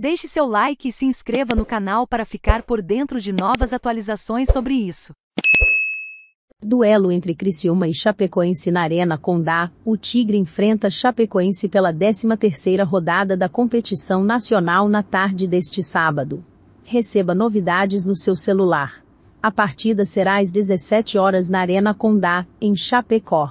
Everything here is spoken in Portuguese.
Deixe seu like e se inscreva no canal para ficar por dentro de novas atualizações sobre isso. Duelo entre Criciúma e Chapecoense na Arena Condá, o Tigre enfrenta Chapecoense pela 13ª rodada da competição nacional na tarde deste sábado. Receba novidades no seu celular. A partida será às 17 horas na Arena Condá, em Chapecó.